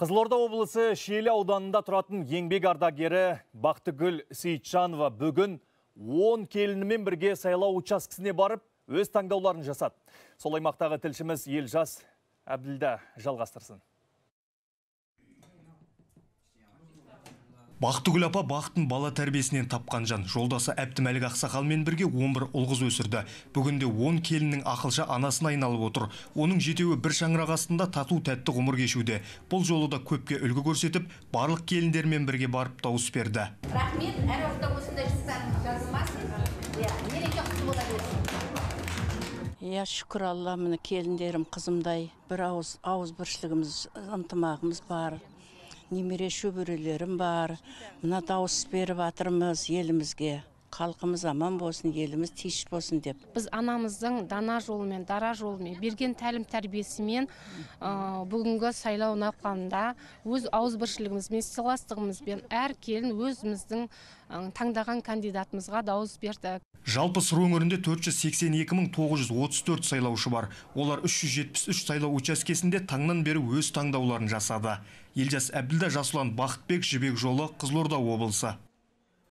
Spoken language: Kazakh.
Қызылорда облысы Шиелі ауданында тұратын еңбек ардагері Бақтыгүл Сейітжанова бүгін 10 келінімен бірге сайлау учаскесіне барып, өз таңдауларын жасады. Сол аймақтағы тілшіміз Елжас Әбділда жалғастырсын. бақтыгүл апа бақытын бала тәрбиесінен тапқан жан жолдасы әбдімәлік ақсақалмен бірге 11 ұл қыз өсірді бүгінде 10 келіннің ақылша анасына айналып отыр оның жетеуі бір шаңырақ астында тату тәтті ғұмыр кешуде бұл жолы да көпке үлгі көрсетіп барлық келіндермен бірге барып дауыс берді рахмет әр уақытта осындай иә, иә шүкір алла міне келіндерім қызымдай бір ауыз ауыз біршілігіміз ынтымағымыз бар немере шөберелерім бар мына дауыс беріп елімізге халқымыз аман болсын еліміз тиш болсын деп біз анамыздың дана жолымен дара жолымен берген тәлім тәрбиесімен бүгінгі сайлау науқанында өз ауызбіршілігімізбен сыйластығымызбен әр келін өзіміздің таңдаған кандидатымызға дауыс берді жалпы сыр өңірінде 482.934 сайлаушы бар олар 373 сайлау учаскесінде таңнан бері өз таңдауларын жасады елжас әбділда жасұлан бақытбек жібек жолы қызылорда облысы